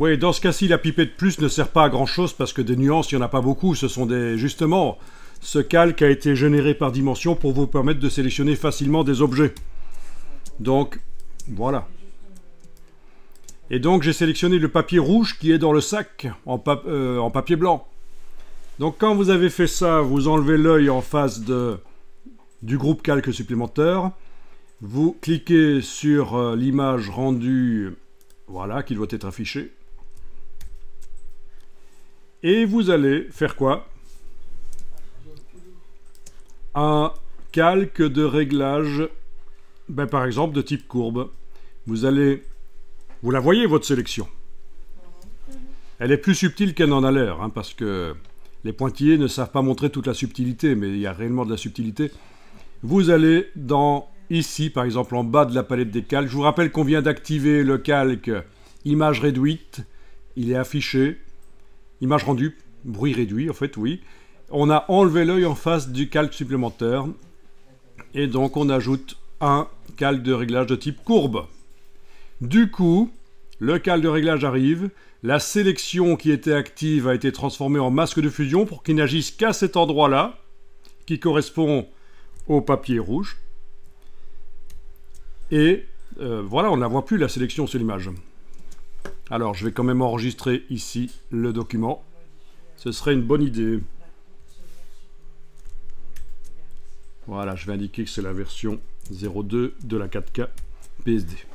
Oui, dans ce cas-ci, la pipette plus ne sert pas à grand-chose parce que des nuances, il n'y en a pas beaucoup. Ce sont des. Justement, ce calque a été généré par dimension pour vous permettre de sélectionner facilement des objets. Donc, voilà. Et donc, j'ai sélectionné le papier rouge qui est dans le sac en, euh, en papier blanc. Donc, quand vous avez fait ça, vous enlevez l'œil en face de, du groupe calque supplémentaire. Vous cliquez sur euh, l'image rendue, voilà, qui doit être affichée. Et vous allez faire quoi Un calque de réglage, ben, par exemple de type courbe. Vous allez... Vous la voyez, votre sélection Elle est plus subtile qu'elle n'en hein, a l'air, parce que les pointillés ne savent pas montrer toute la subtilité, mais il y a réellement de la subtilité. Vous allez dans ici, par exemple, en bas de la palette des calques. Je vous rappelle qu'on vient d'activer le calque image réduite. Il est affiché. Image rendue, bruit réduit, en fait, oui. On a enlevé l'œil en face du calque supplémentaire. Et donc, on ajoute un calque de réglage de type courbe. Du coup, le calque de réglage arrive. La sélection qui était active a été transformée en masque de fusion pour qu'il n'agisse qu'à cet endroit-là, qui correspond au papier rouge. Et euh, voilà, on ne la voit plus la sélection sur l'image. Alors, je vais quand même enregistrer ici le document. Ce serait une bonne idée. Voilà, je vais indiquer que c'est la version 02 de la 4K PSD.